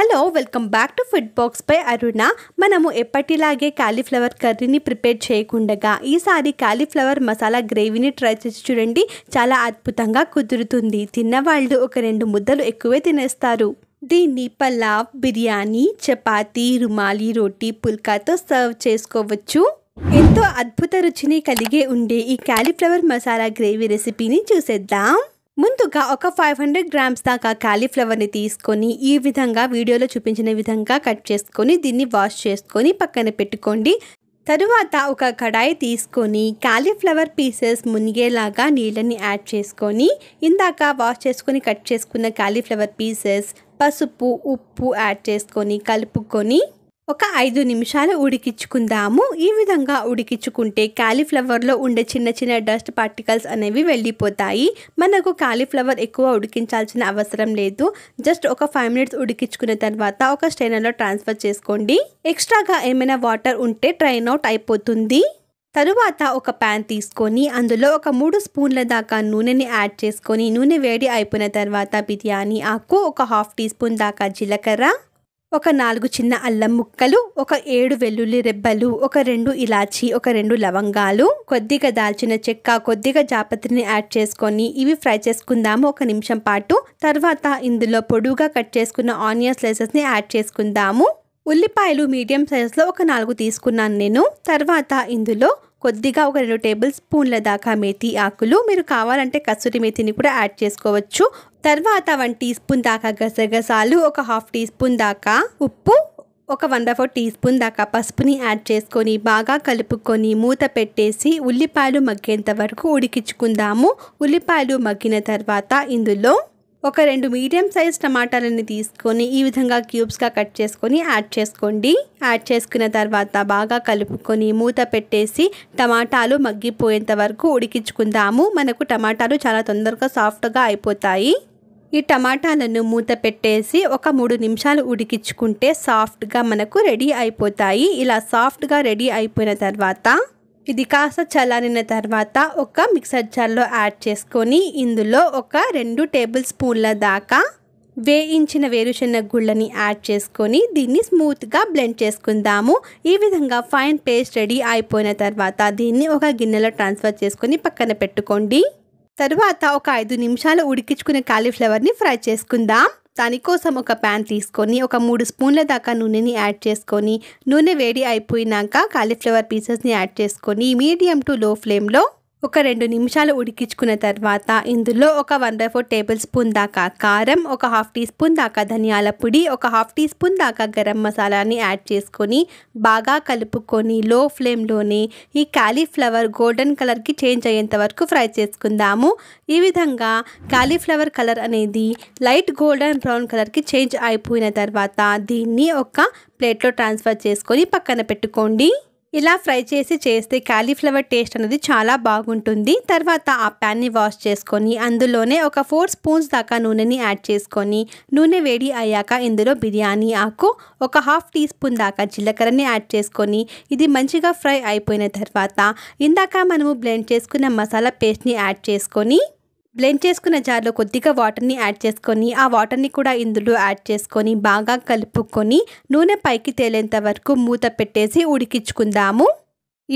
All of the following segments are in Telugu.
hello welcome back to food box పై అరుణ మనము ఎప్పటిలాగే కాలీఫ్లవర్ కర్రీని ప్రిపేర్ చేయకుండగా ఈసారి కాలీఫ్లవర్ మసాలా గ్రేవీని ట్రై చేసి చూడండి చాలా అద్భుతంగా కుదురుతుంది తిన్నవాళ్ళు ఒక రెండు ముద్దలు ఎక్కువే తినేస్తారు దీన్ని పలావ్ బిర్యానీ చపాతీ రుమాలి రోటీ పుల్కాతో సర్వ్ చేసుకోవచ్చు ఎంతో అద్భుత రుచిని కలిగి ఉండే ఈ కాలీఫ్లవర్ మసాలా గ్రేవీ రెసిపీని చూసేద్దాం ముందుగా ఒక ఫైవ్ హండ్రెడ్ గ్రామ్స్ దాకా కాలీఫ్లవర్ని తీసుకొని ఈ విధంగా వీడియోలో చూపించిన విధంగా కట్ చేసుకొని దీన్ని వాష్ చేసుకొని పక్కన పెట్టుకోండి తరువాత ఒక కడాయి తీసుకొని కాలీఫ్లవర్ పీసెస్ మునిగేలాగా నీళ్ళని యాడ్ చేసుకొని ఇందాక వాష్ చేసుకొని కట్ చేసుకున్న కాలీఫ్లవర్ పీసెస్ పసుపు ఉప్పు యాడ్ చేసుకొని కలుపుకొని ఒక ఐదు నిమిషాలు ఉడికించుకుందాము ఈ విధంగా ఉడికించుకుంటే కాలీఫ్లవర్లో ఉండే చిన్న చిన్న డస్ట్ పార్టికల్స్ అనేవి వెళ్ళిపోతాయి మనకు కాలీఫ్లవర్ ఎక్కువ ఉడికించాల్సిన అవసరం లేదు జస్ట్ ఒక ఫైవ్ మినిట్స్ ఉడికించుకున్న తర్వాత ఒక స్ట్రైనర్లో ట్రాన్స్ఫర్ చేసుకోండి ఎక్స్ట్రాగా ఏమైనా వాటర్ ఉంటే ట్రైన్ అవుట్ అయిపోతుంది తరువాత ఒక ప్యాన్ తీసుకొని అందులో ఒక మూడు స్పూన్ల దాకా నూనెని యాడ్ చేసుకొని నూనె వేడి అయిపోయిన తర్వాత బిర్యానీ ఆకు ఒక హాఫ్ టీ స్పూన్ దాకా జీలకర్ర ఒక నాలుగు చిన్న అల్లం ముక్కలు ఒక ఏడు వెల్లుల్లి రెబ్బలు ఒక రెండు ఇలాచి ఒక రెండు లవంగాలు కొద్దిగా దాల్చిన చెక్క కొద్దిగా జాపత్రిని యాడ్ చేసుకొని ఇవి ఫ్రై చేసుకుందాము ఒక నిమిషం పాటు తర్వాత ఇందులో పొడుగా కట్ చేసుకున్న ఆనియన్ స్లైసెస్ని యాడ్ చేసుకుందాము ఉల్లిపాయలు మీడియం సైజులో ఒక నాలుగు తీసుకున్నాను నేను తర్వాత ఇందులో కొద్దిగా ఒక రెండు టేబుల్ స్పూన్ల దాకా మేతి ఆకులు మీరు కావాలంటే కస్తూరి మేతిని కూడా యాడ్ చేసుకోవచ్చు తర్వాత వన్ టీ స్పూన్ దాకా గసగసాలు ఒక హాఫ్ టీ స్పూన్ దాకా ఉప్పు ఒక one of four teaspoon దాకా పసుపుని యాడ్ చేసుకొని బాగా కలుపుకొని మూత పెట్టేసి ఉల్లిపాయలు మగ్గేంత వరకు ఉడికించుకుందాము ఉల్లిపాయలు మగ్గిన తర్వాత ఇందులో ఒక రెండు మీడియం సైజ్ టమాటాలని తీసుకొని ఈ విధంగా క్యూబ్స్గా కట్ చేసుకొని యాడ్ చేసుకోండి యాడ్ చేసుకున్న తర్వాత బాగా కలుపుకొని మూత పెట్టేసి టమాటాలు మగ్గిపోయేంత వరకు ఉడికించుకుందాము మనకు టమాటాలు చాలా తొందరగా సాఫ్ట్గా అయిపోతాయి ఈ టమాటాలను మూత పెట్టేసి ఒక మూడు నిమిషాలు ఉడికించుకుంటే సాఫ్ట్గా మనకు రెడీ అయిపోతాయి ఇలా సాఫ్ట్గా రెడీ అయిపోయిన తర్వాత ఇది కాస్త చల్లారిన తర్వాత ఒక మిక్సర్ జార్లో యాడ్ చేసుకొని ఇందులో ఒక రెండు టేబుల్ స్పూన్ల దాకా వేయించిన వేరుశెనగ గుళ్ళని యాడ్ చేసుకొని దీన్ని స్మూత్గా బ్లెండ్ చేసుకుందాము ఈ విధంగా ఫైన్ పేస్ట్ రెడీ అయిపోయిన తర్వాత దీన్ని ఒక గిన్నెలో ట్రాన్స్ఫర్ చేసుకొని పక్కన పెట్టుకోండి తర్వాత ఒక ఐదు నిమిషాలు ఉడికించుకునే కాలీఫ్లవర్ని ఫ్రై చేసుకుందాం దానికోసం ఒక ప్యాన్ తీసుకొని ఒక మూడు స్పూన్ల దాకా నూనెని యాడ్ చేసుకొని నూనె వేడి అయిపోయినాక కాలీఫ్లవర్ పీసెస్ని యాడ్ చేసుకొని మీడియం టు లో ఫ్లేమ్లో ఒక రెండు నిమిషాలు ఉడికించుకున్న తర్వాత ఇందులో ఒక one by four tablespoon దాకా కారం ఒక హాఫ్ టీ స్పూన్ దాకా ధనియాల పొడి ఒక హాఫ్ టీ స్పూన్ దాకా గరం మసాలాని యాడ్ చేసుకొని బాగా కలుపుకొని లో ఫ్లేమ్లోనే ఈ కాలీఫ్లవర్ గోల్డెన్ కలర్కి చేంజ్ అయ్యేంత వరకు ఫ్రై చేసుకుందాము ఈ విధంగా కాలీఫ్లవర్ కలర్ అనేది లైట్ గోల్డెన్ బ్రౌన్ కలర్కి చేంజ్ అయిపోయిన తర్వాత దీన్ని ఒక ప్లేట్లో ట్రాన్స్ఫర్ చేసుకొని పక్కన పెట్టుకోండి ఇలా ఫ్రై చేసి చేస్తే క్యాలీఫ్లవర్ టేస్ట్ అనేది చాలా బాగుంటుంది తర్వాత ఆ ప్యాన్ని వాష్ చేసుకొని అందులోనే ఒక ఫోర్ స్పూన్స్ దాకా నూనెని యాడ్ చేసుకొని నూనె వేడి అయ్యాక ఇందులో బిర్యానీ ఆకు ఒక హాఫ్ టీ స్పూన్ దాకా జీలకర్రని యాడ్ చేసుకొని ఇది మంచిగా ఫ్రై అయిపోయిన తర్వాత ఇందాక మనము బ్లెండ్ చేసుకున్న మసాలా పేస్ట్ని యాడ్ చేసుకొని బ్లెండ్ చేసుకున్న జార్లో కొద్దిగా వాటర్ని యాడ్ చేసుకొని ఆ వాటర్ని కూడా ఇందులో యాడ్ చేసుకొని బాగా కలుపుకొని నూనె పైకి తేలేంత వరకు మూత పెట్టేసి ఉడికించుకుందాము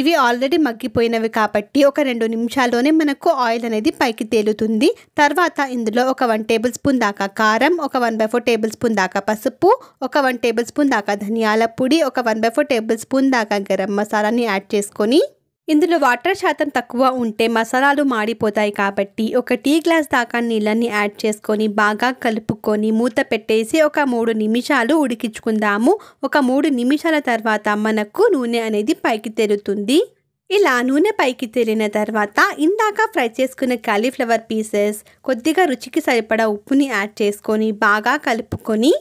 ఇవి ఆల్రెడీ మగ్గిపోయినవి కాబట్టి ఒక రెండు నిమిషాల్లోనే మనకు ఆయిల్ అనేది పైకి తేలుతుంది తర్వాత ఇందులో ఒక వన్ టేబుల్ స్పూన్ దాకా కారం ఒక one by four tablespoon దాకా పసుపు ఒక వన్ టేబుల్ స్పూన్ దాకా ధనియాల పొడి ఒక one by four tablespoon దాకా గరం మసాలాని యాడ్ చేసుకొని ఇందులో వాటర్ శాతం తక్కువ ఉంటే మసాలాలు మాడిపోతాయి కాబట్టి ఒక టీ గ్లాస్ దాకా నీళ్ళని యాడ్ చేసుకొని బాగా కలుపుకొని మూత పెట్టేసి ఒక మూడు నిమిషాలు ఉడికించుకుందాము ఒక మూడు నిమిషాల తర్వాత మనకు నూనె అనేది పైకి తెరుతుంది ఇలా నూనె పైకి తేలిన తర్వాత ఇందాక ఫ్రై చేసుకున్న కాలీఫ్లవర్ పీసెస్ కొద్దిగా రుచికి సరిపడా ఉప్పుని యాడ్ చేసుకొని బాగా కలుపుకొని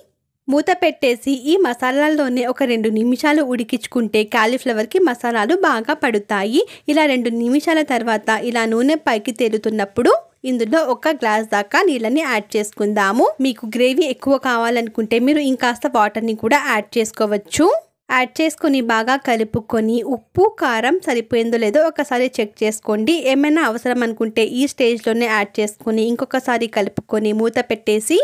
మూత పెట్టేసి ఈ మసాలాల్లోనే ఒక రెండు నిమిషాలు ఉడికించుకుంటే కాలీఫ్లవర్కి మసాలాలు బాగా పడుతాయి ఇలా రెండు నిమిషాల తర్వాత ఇలా నూనె పైకి తేలుతున్నప్పుడు ఇందులో ఒక గ్లాస్ దాకా నీళ్ళని యాడ్ చేసుకుందాము మీకు గ్రేవీ ఎక్కువ కావాలనుకుంటే మీరు ఇంకాస్త వాటర్ని కూడా యాడ్ చేసుకోవచ్చు యాడ్ చేసుకొని బాగా కలుపుకొని ఉప్పు కారం సరిపోయిందో లేదో ఒకసారి చెక్ చేసుకోండి ఏమైనా అవసరం అనుకుంటే ఈ స్టేజ్లోనే యాడ్ చేసుకొని ఇంకొకసారి కలుపుకొని మూత పెట్టేసి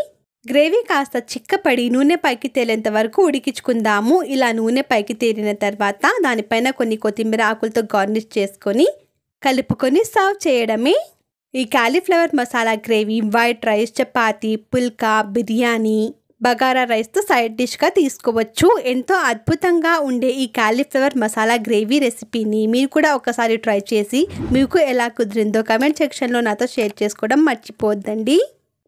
గ్రేవీ కాస్త చిక్కపడి నూనె పైకి తేలేంత వరకు ఉడికించుకుందాము ఇలా నూనె పైకి తేలిన తర్వాత దానిపైన కొన్ని కొత్తిమీర ఆకులతో గార్నిష్ చేసుకొని కలుపుకొని సర్వ్ చేయడమే ఈ cauliflower masala gravy white rice chapati pulka biryani bagara రైస్తో సైడ్ డిష్గా తీసుకోవచ్చు ఎంతో అద్భుతంగా ఉండే ఈ కాలీఫ్లవర్ మసాలా గ్రేవీ రెసిపీని మీరు కూడా ఒకసారి ట్రై చేసి మీకు ఎలా కుదిరిందో కమెంట్ సెక్షన్లో నాతో షేర్ చేసుకోవడం మర్చిపోద్దండి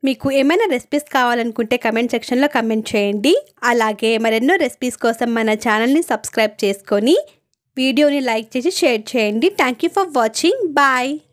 మీకు ఏమైనా రెసిపీస్ కావాలనుకుంటే కమెంట్ సెక్షన్లో కమెంట్ చేయండి అలాగే మరెన్నో రెసిపీస్ కోసం మన ఛానల్ని సబ్స్క్రైబ్ చేసుకొని వీడియోని లైక్ చేసి షేర్ చేయండి thank you for watching bye